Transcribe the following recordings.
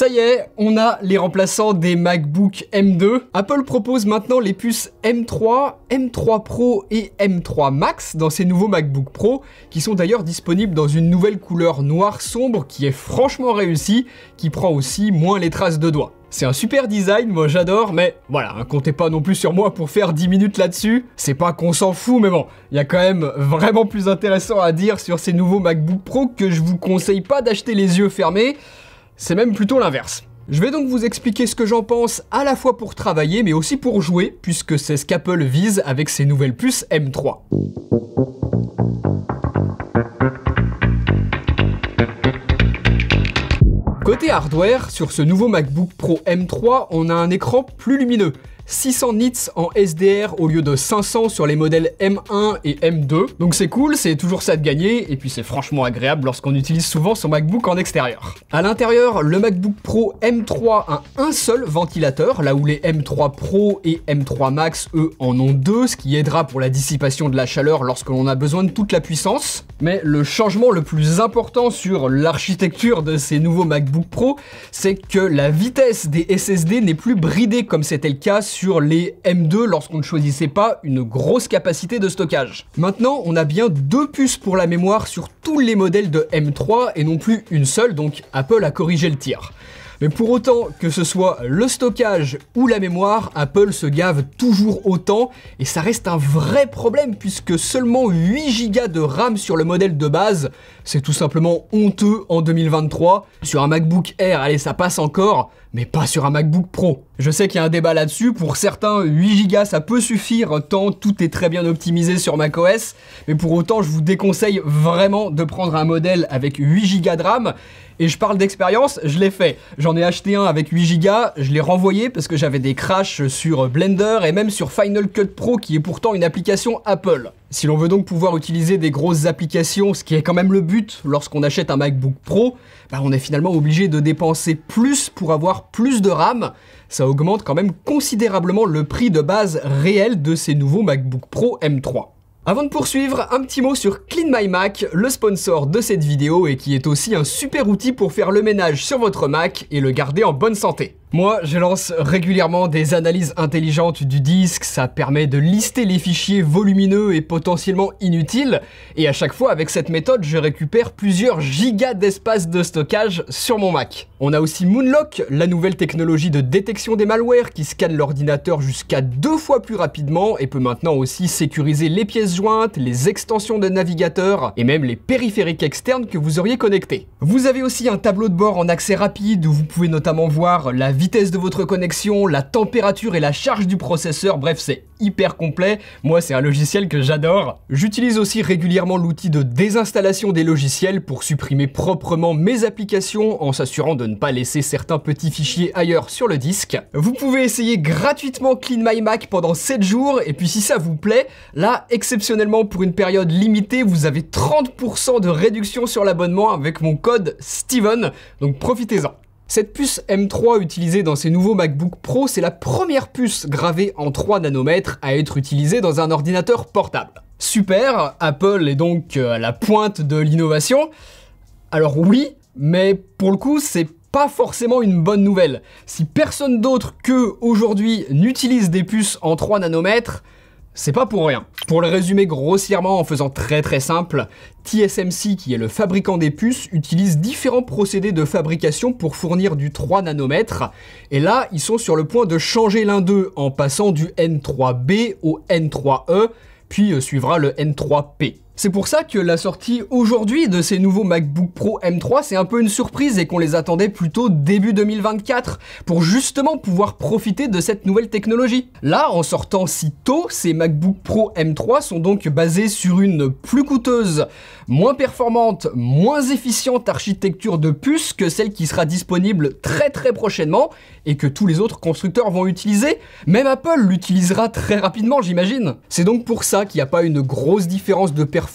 Ça y est, on a les remplaçants des MacBook M2. Apple propose maintenant les puces M3, M3 Pro et M3 Max dans ses nouveaux MacBook Pro, qui sont d'ailleurs disponibles dans une nouvelle couleur noire sombre qui est franchement réussie, qui prend aussi moins les traces de doigts. C'est un super design, moi j'adore, mais voilà, hein, comptez pas non plus sur moi pour faire 10 minutes là-dessus. C'est pas qu'on s'en fout, mais bon, il y a quand même vraiment plus intéressant à dire sur ces nouveaux MacBook Pro que je vous conseille pas d'acheter les yeux fermés. C'est même plutôt l'inverse. Je vais donc vous expliquer ce que j'en pense à la fois pour travailler mais aussi pour jouer, puisque c'est ce qu'Apple vise avec ses nouvelles puces M3. Côté hardware, sur ce nouveau MacBook Pro M3, on a un écran plus lumineux, 600 nits en SDR au lieu de 500 sur les modèles M1 et M2. Donc c'est cool, c'est toujours ça de gagner, et puis c'est franchement agréable lorsqu'on utilise souvent son MacBook en extérieur. À l'intérieur, le MacBook Pro M3 a un seul ventilateur, là où les M3 Pro et M3 Max, eux, en ont deux, ce qui aidera pour la dissipation de la chaleur lorsque l'on a besoin de toute la puissance. Mais le changement le plus important sur l'architecture de ces nouveaux MacBook Pro, c'est que la vitesse des SSD n'est plus bridée comme c'était le cas sur sur les M2 lorsqu'on ne choisissait pas une grosse capacité de stockage. Maintenant, on a bien deux puces pour la mémoire sur tous les modèles de M3 et non plus une seule, donc Apple a corrigé le tir. Mais pour autant que ce soit le stockage ou la mémoire, Apple se gave toujours autant et ça reste un vrai problème puisque seulement 8 Go de RAM sur le modèle de base, c'est tout simplement honteux en 2023. Sur un MacBook Air, allez, ça passe encore, mais pas sur un MacBook Pro. Je sais qu'il y a un débat là-dessus, pour certains 8 Go ça peut suffire tant tout est très bien optimisé sur macOS, mais pour autant je vous déconseille vraiment de prendre un modèle avec 8 Go de RAM. Et je parle d'expérience, je l'ai fait. J'en ai acheté un avec 8 Go, je l'ai renvoyé parce que j'avais des crashs sur Blender et même sur Final Cut Pro qui est pourtant une application Apple. Si l'on veut donc pouvoir utiliser des grosses applications, ce qui est quand même le but lorsqu'on achète un MacBook Pro, bah, on est finalement obligé de dépenser plus pour avoir plus de RAM ça augmente quand même considérablement le prix de base réel de ces nouveaux MacBook Pro M3. Avant de poursuivre, un petit mot sur Clean My Mac, le sponsor de cette vidéo et qui est aussi un super outil pour faire le ménage sur votre Mac et le garder en bonne santé. Moi, je lance régulièrement des analyses intelligentes du disque, ça permet de lister les fichiers volumineux et potentiellement inutiles, et à chaque fois avec cette méthode, je récupère plusieurs gigas d'espace de stockage sur mon Mac. On a aussi Moonlock, la nouvelle technologie de détection des malwares qui scanne l'ordinateur jusqu'à deux fois plus rapidement et peut maintenant aussi sécuriser les pièces jointes, les extensions de navigateur, et même les périphériques externes que vous auriez connectés. Vous avez aussi un tableau de bord en accès rapide où vous pouvez notamment voir la vitesse de votre connexion, la température et la charge du processeur, bref c'est hyper complet. Moi c'est un logiciel que j'adore. J'utilise aussi régulièrement l'outil de désinstallation des logiciels pour supprimer proprement mes applications en s'assurant de ne pas laisser certains petits fichiers ailleurs sur le disque. Vous pouvez essayer gratuitement Clean My Mac pendant 7 jours et puis si ça vous plaît, là exceptionnellement pour une période limitée, vous avez 30% de réduction sur l'abonnement avec mon code Steven. Donc profitez-en. Cette puce M3 utilisée dans ces nouveaux MacBook Pro, c'est la première puce gravée en 3 nanomètres à être utilisée dans un ordinateur portable. Super, Apple est donc euh, à la pointe de l'innovation. Alors oui, mais pour le coup, c'est pas forcément une bonne nouvelle. Si personne d'autre que aujourd'hui n'utilise des puces en 3 nanomètres, c'est pas pour rien. Pour le résumer grossièrement en faisant très très simple, TSMC, qui est le fabricant des puces, utilise différents procédés de fabrication pour fournir du 3 nanomètres, et là, ils sont sur le point de changer l'un d'eux en passant du N3B au N3E, puis euh, suivra le N3P. C'est pour ça que la sortie aujourd'hui de ces nouveaux MacBook Pro M3, c'est un peu une surprise et qu'on les attendait plutôt début 2024 pour justement pouvoir profiter de cette nouvelle technologie. Là, en sortant si tôt, ces MacBook Pro M3 sont donc basés sur une plus coûteuse, moins performante, moins efficiente architecture de puce que celle qui sera disponible très très prochainement et que tous les autres constructeurs vont utiliser. Même Apple l'utilisera très rapidement, j'imagine. C'est donc pour ça qu'il n'y a pas une grosse différence de performance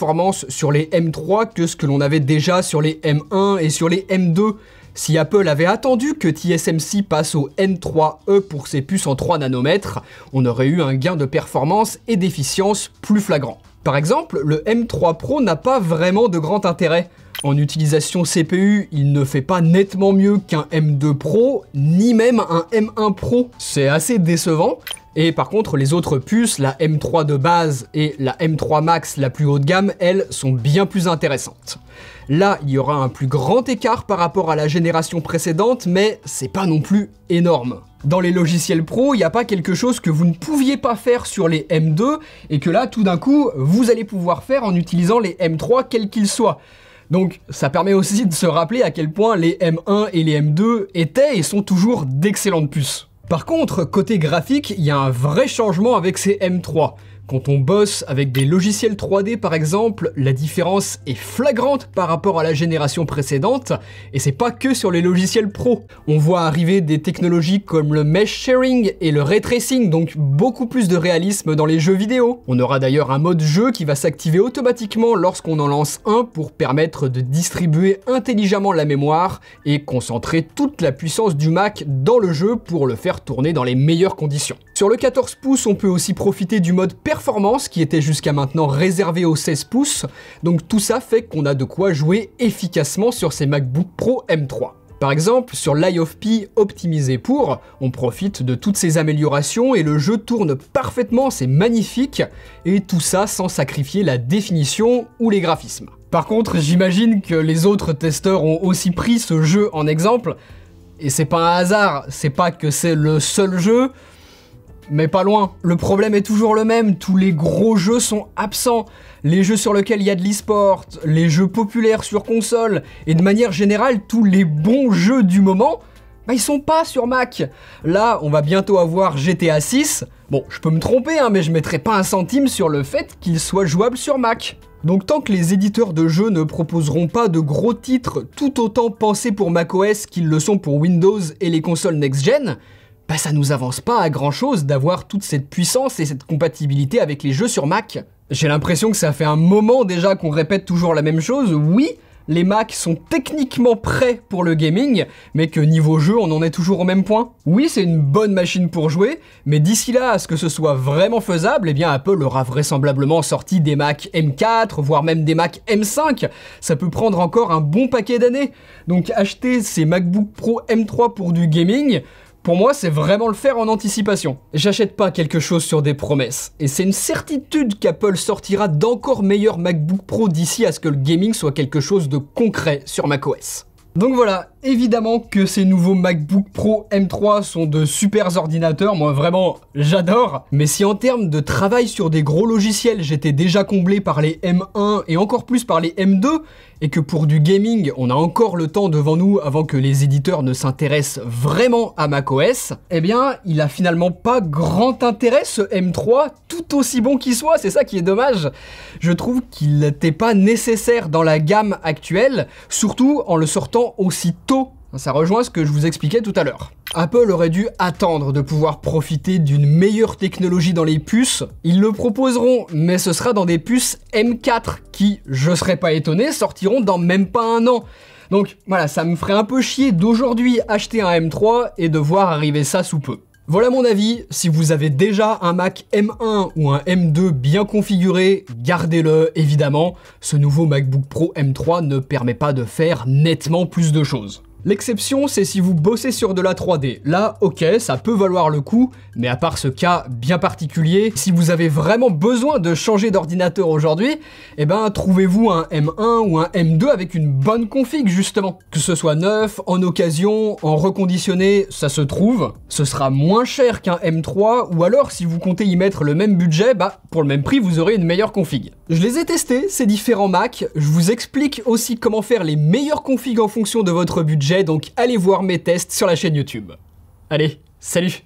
sur les M3 que ce que l'on avait déjà sur les M1 et sur les M2. Si Apple avait attendu que TSMC passe au m 3 e pour ses puces en 3 nanomètres, on aurait eu un gain de performance et d'efficience plus flagrant. Par exemple, le M3 Pro n'a pas vraiment de grand intérêt. En utilisation CPU, il ne fait pas nettement mieux qu'un M2 Pro, ni même un M1 Pro. C'est assez décevant, et par contre, les autres puces, la M3 de base et la M3 Max la plus haut de gamme, elles sont bien plus intéressantes. Là, il y aura un plus grand écart par rapport à la génération précédente, mais c'est pas non plus énorme. Dans les logiciels pro, il n'y a pas quelque chose que vous ne pouviez pas faire sur les M2 et que là, tout d'un coup, vous allez pouvoir faire en utilisant les M3 quels qu'ils soient. Donc ça permet aussi de se rappeler à quel point les M1 et les M2 étaient et sont toujours d'excellentes puces. Par contre, côté graphique, il y a un vrai changement avec ces M3. Quand on bosse avec des logiciels 3D par exemple, la différence est flagrante par rapport à la génération précédente, et c'est pas que sur les logiciels pro. On voit arriver des technologies comme le mesh sharing et le ray tracing, donc beaucoup plus de réalisme dans les jeux vidéo. On aura d'ailleurs un mode jeu qui va s'activer automatiquement lorsqu'on en lance un pour permettre de distribuer intelligemment la mémoire et concentrer toute la puissance du Mac dans le jeu pour le faire tourner dans les meilleures conditions. Sur le 14 pouces, on peut aussi profiter du mode performance qui était jusqu'à maintenant réservée aux 16 pouces, donc tout ça fait qu'on a de quoi jouer efficacement sur ces MacBook Pro M3. Par exemple, sur l'IOFP optimisé pour, on profite de toutes ces améliorations et le jeu tourne parfaitement, c'est magnifique, et tout ça sans sacrifier la définition ou les graphismes. Par contre, j'imagine que les autres testeurs ont aussi pris ce jeu en exemple, et c'est pas un hasard, c'est pas que c'est le seul jeu, mais pas loin. Le problème est toujours le même, tous les gros jeux sont absents. Les jeux sur lesquels il y a de l'e-sport, les jeux populaires sur console, et de manière générale, tous les bons jeux du moment, bah ils sont pas sur Mac. Là, on va bientôt avoir GTA 6. Bon, je peux me tromper, hein, mais je mettrai pas un centime sur le fait qu'il soit jouable sur Mac. Donc tant que les éditeurs de jeux ne proposeront pas de gros titres tout autant pensés pour macOS qu'ils le sont pour Windows et les consoles next-gen, bah ça nous avance pas à grand chose d'avoir toute cette puissance et cette compatibilité avec les jeux sur Mac. J'ai l'impression que ça fait un moment déjà qu'on répète toujours la même chose, oui, les Macs sont techniquement prêts pour le gaming, mais que niveau jeu, on en est toujours au même point. Oui, c'est une bonne machine pour jouer, mais d'ici là, à ce que ce soit vraiment faisable, eh bien Apple aura vraisemblablement sorti des Mac M4, voire même des Mac M5. Ça peut prendre encore un bon paquet d'années. Donc acheter ces MacBook Pro M3 pour du gaming, pour moi, c'est vraiment le faire en anticipation. J'achète pas quelque chose sur des promesses. Et c'est une certitude qu'Apple sortira d'encore meilleurs MacBook Pro d'ici à ce que le gaming soit quelque chose de concret sur macOS. Donc voilà, Évidemment que ces nouveaux MacBook Pro M3 sont de super ordinateurs, moi vraiment j'adore, mais si en termes de travail sur des gros logiciels j'étais déjà comblé par les M1 et encore plus par les M2, et que pour du gaming on a encore le temps devant nous avant que les éditeurs ne s'intéressent vraiment à macOS, eh bien il a finalement pas grand intérêt ce M3, tout aussi bon qu'il soit, c'est ça qui est dommage. Je trouve qu'il n'était pas nécessaire dans la gamme actuelle, surtout en le sortant aussi tôt ça rejoint ce que je vous expliquais tout à l'heure. Apple aurait dû attendre de pouvoir profiter d'une meilleure technologie dans les puces. Ils le proposeront, mais ce sera dans des puces M4 qui, je serais pas étonné, sortiront dans même pas un an. Donc voilà, ça me ferait un peu chier d'aujourd'hui acheter un M3 et de voir arriver ça sous peu. Voilà mon avis, si vous avez déjà un Mac M1 ou un M2 bien configuré, gardez-le évidemment, ce nouveau MacBook Pro M3 ne permet pas de faire nettement plus de choses. L'exception, c'est si vous bossez sur de la 3D. Là, ok, ça peut valoir le coup, mais à part ce cas bien particulier, si vous avez vraiment besoin de changer d'ordinateur aujourd'hui, eh ben, trouvez-vous un M1 ou un M2 avec une bonne config, justement. Que ce soit neuf, en occasion, en reconditionné, ça se trouve. Ce sera moins cher qu'un M3, ou alors, si vous comptez y mettre le même budget, bah, pour le même prix, vous aurez une meilleure config. Je les ai testés, ces différents Macs. Je vous explique aussi comment faire les meilleures configs en fonction de votre budget donc allez voir mes tests sur la chaîne YouTube. Allez, salut